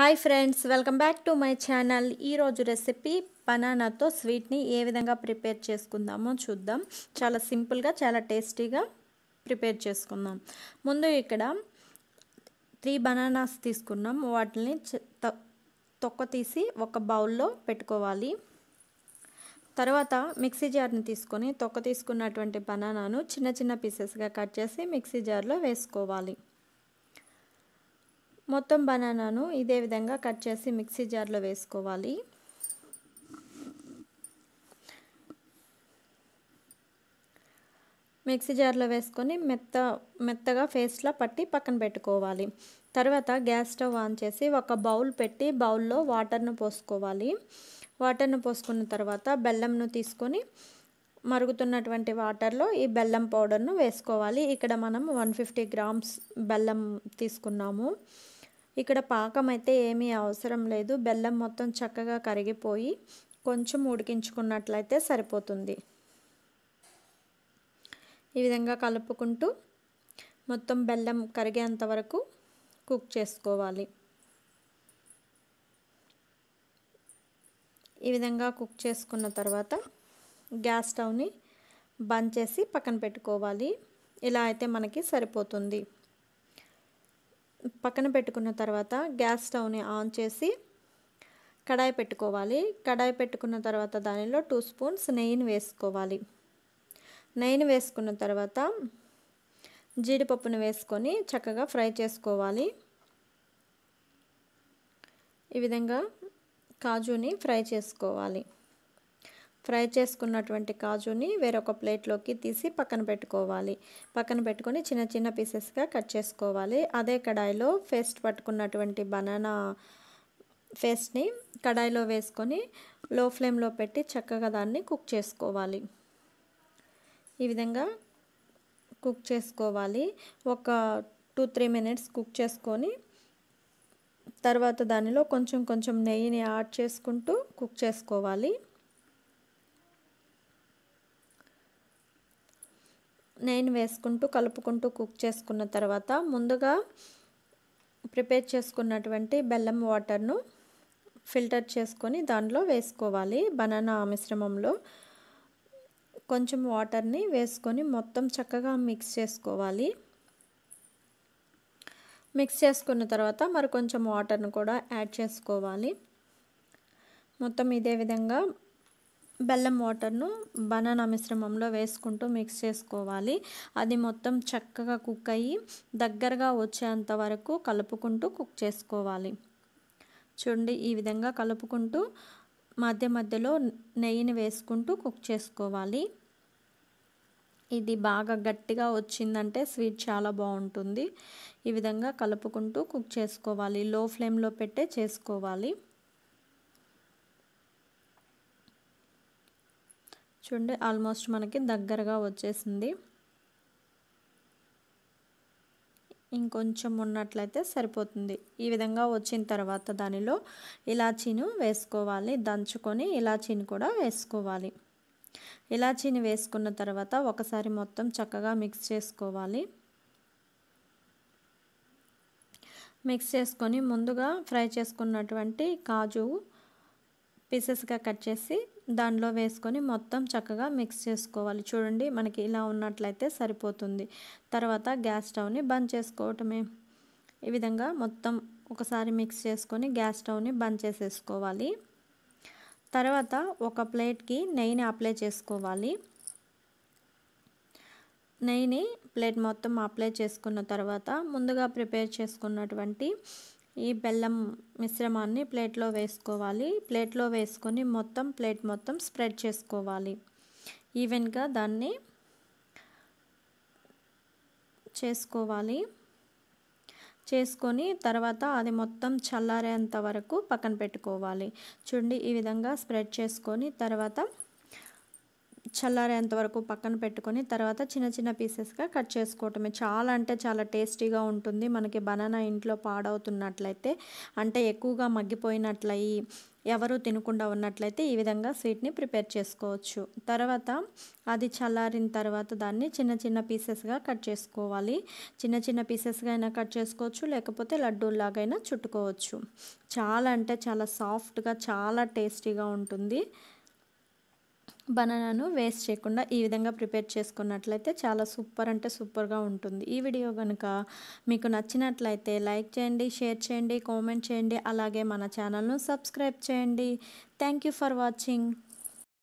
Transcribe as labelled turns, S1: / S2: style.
S1: hi friends welcome back to my channel ఈరోజు recipe బనానాతో స్వీట్ని ఏ విధంగా ప్రిపేర్ చేసుకుందామో చూద్దాం చాలా సింపుల్గా చాలా టేస్టీగా ప్రిపేర్ చేసుకుందాం ముందు ఇక్కడ త్రీ బనానాస్ తీసుకున్నాం వాటిని తొక్క తీసి ఒక బౌల్లో పెట్టుకోవాలి తర్వాత మిక్సీ జార్ని తీసుకొని తొక్క తీసుకున్నటువంటి బనానాను చిన్న చిన్న పీసెస్గా కట్ చేసి మిక్సీ జార్లో వేసుకోవాలి మొత్తం బనానాను ఇదే విధంగా కట్ చేసి మిక్సీ జార్లో వేసుకోవాలి మిక్సీ జార్లో వేసుకొని మెత్త మెత్తగా ఫేస్ట్లా పట్టి పక్కన పెట్టుకోవాలి తర్వాత గ్యాస్ స్టవ్ ఆన్ చేసి ఒక బౌల్ పెట్టి బౌల్లో వాటర్ను పోసుకోవాలి వాటర్ను పోసుకున్న తర్వాత బెల్లంను తీసుకొని మరుగుతున్నటువంటి వాటర్లో ఈ బెల్లం పౌడర్ను వేసుకోవాలి ఇక్కడ మనం వన్ ఫిఫ్టీ గ్రామ్స్ బెల్లం తీసుకున్నాము ఇక్కడ పాకం అయితే ఏమీ అవసరం లేదు బెల్లం మొత్తం చక్కగా కరిగిపోయి కొంచెం ఉడికించుకున్నట్లయితే సరిపోతుంది ఈ విధంగా కలుపుకుంటూ మొత్తం బెల్లం కరిగేంత వరకు కుక్ చేసుకోవాలి ఈ విధంగా కుక్ చేసుకున్న తర్వాత గ్యాస్ స్టవ్ని బంద్ చేసి పక్కన పెట్టుకోవాలి ఇలా అయితే మనకి సరిపోతుంది పక్కన పెట్టుకున్న తర్వాత గ్యాస్ స్టవ్ని ఆన్ చేసి కడాయి పెట్టుకోవాలి కడాయి పెట్టుకున్న తర్వాత దానిలో టూ స్పూన్స్ నెయ్యిని వేసుకోవాలి నెయ్యిని వేసుకున్న తర్వాత జీడిపప్పును వేసుకొని చక్కగా ఫ్రై చేసుకోవాలి ఈ విధంగా కాజుని ఫ్రై చేసుకోవాలి ఫ్రై చేసుకున్నటువంటి కాజుని వేరొక ప్లేట్లోకి తీసి పక్కన పెట్టుకోవాలి పక్కన పెట్టుకొని చిన్న చిన్న పీసెస్గా కట్ చేసుకోవాలి అదే కడాయిలో ఫేస్ట్ పట్టుకున్నటువంటి బనానా ఫేస్ట్ని కడాయిలో వేసుకొని లో ఫ్లేమ్లో పెట్టి చక్కగా దాన్ని కుక్ చేసుకోవాలి ఈ విధంగా కుక్ చేసుకోవాలి ఒక టూ త్రీ మినిట్స్ కుక్ చేసుకొని తర్వాత దానిలో కొంచెం కొంచెం నెయ్యిని యాడ్ చేసుకుంటూ కుక్ చేసుకోవాలి నేను వేసుకుంటూ కలుపుకుంటూ కుక్ చేసుకున్న తర్వాత ముందుగా ప్రిపేర్ చేసుకున్నటువంటి బెల్లం వాటర్ను ఫిల్టర్ చేసుకొని దానిలో వేసుకోవాలి బనానా మిశ్రమంలో కొంచెం వాటర్ని వేసుకొని మొత్తం చక్కగా మిక్స్ చేసుకోవాలి మిక్స్ చేసుకున్న తర్వాత మరి కొంచెం వాటర్ను కూడా యాడ్ చేసుకోవాలి మొత్తం ఇదే విధంగా బెల్లం వాటర్ను బనానా మిశ్రమంలో వేసుకుంటూ మిక్స్ చేసుకోవాలి అది మొత్తం చక్కగా కుక్ అయ్యి దగ్గరగా వచ్చేంత వరకు కలుపుకుంటూ కుక్ చేసుకోవాలి చూడండి ఈ విధంగా కలుపుకుంటూ మధ్య మధ్యలో నెయ్యిని వేసుకుంటూ కుక్ చేసుకోవాలి ఇది బాగా గట్టిగా వచ్చిందంటే స్వీట్ చాలా బాగుంటుంది ఈ విధంగా కలుపుకుంటూ కుక్ చేసుకోవాలి లో ఫ్లేమ్లో పెట్టే చేసుకోవాలి చూడండి ఆల్మోస్ట్ మనకి దగ్గరగా వచ్చేసింది ఇంకొంచెం ఉన్నట్లయితే సరిపోతుంది ఈ విధంగా వచ్చిన తర్వాత దానిలో ఇలాచీను వేసుకోవాలి దంచుకొని ఇలాచీని కూడా వేసుకోవాలి ఇలాచీని వేసుకున్న తర్వాత ఒకసారి మొత్తం చక్కగా మిక్స్ చేసుకోవాలి మిక్స్ చేసుకొని ముందుగా ఫ్రై చేసుకున్నటువంటి కాజు పీసెస్గా కట్ చేసి దానిలో వేసుకొని మొత్తం చక్కగా మిక్స్ చేసుకోవాలి చూడండి మనకి ఇలా ఉన్నట్లయితే సరిపోతుంది తర్వాత గ్యాస్ స్టవ్ని బంద్ చేసుకోవటమే ఈ విధంగా మొత్తం ఒకసారి మిక్స్ చేసుకొని గ్యాస్ స్టవ్ని బంద్ చేసేసుకోవాలి తర్వాత ఒక ప్లేట్కి నెయ్యిని అప్లై చేసుకోవాలి నెయ్యిని ప్లేట్ మొత్తం అప్లై చేసుకున్న తర్వాత ముందుగా ప్రిపేర్ చేసుకున్నటువంటి ఈ బెల్లం మిశ్రమాన్ని ప్లేట్లో వేసుకోవాలి ప్లేట్లో వేసుకొని మొత్తం ప్లేట్ మొత్తం స్ప్రెడ్ చేసుకోవాలి ఈవెన్గా దాన్ని చేసుకోవాలి చేసుకొని తర్వాత అది మొత్తం చల్లారేంత వరకు పక్కన పెట్టుకోవాలి చూడండి ఈ విధంగా స్ప్రెడ్ చేసుకొని తర్వాత చల్లారేంత వరకు పక్కన పెట్టుకొని తర్వాత చిన్న చిన్న పీసెస్గా కట్ చేసుకోవటమే చాలా అంటే చాలా టేస్టీగా ఉంటుంది మనకి బనానా ఇంట్లో పాడవుతున్నట్లయితే అంటే ఎక్కువగా మగ్గిపోయినట్లయి ఎవరు తినకుండా ఉన్నట్లయితే ఈ విధంగా స్వీట్ని ప్రిపేర్ చేసుకోవచ్చు తర్వాత అది చల్లారిన తర్వాత దాన్ని చిన్న చిన్న పీసెస్గా కట్ చేసుకోవాలి చిన్న చిన్న పీసెస్గా అయినా కట్ చేసుకోవచ్చు లేకపోతే లడ్డూలాగైనా చుట్టుకోవచ్చు చాలా అంటే చాలా సాఫ్ట్గా చాలా టేస్టీగా ఉంటుంది బనానాను వేస్ట్ చేయకుండా ఈ విధంగా ప్రిపేర్ చేసుకున్నట్లయితే చాలా సూపర్ అంటే సూపర్గా ఉంటుంది ఈ వీడియో కనుక మీకు నచ్చినట్లయితే లైక్ చేయండి షేర్ చేయండి కామెంట్ చేయండి అలాగే మన ఛానల్ను సబ్స్క్రైబ్ చేయండి థ్యాంక్ ఫర్ వాచింగ్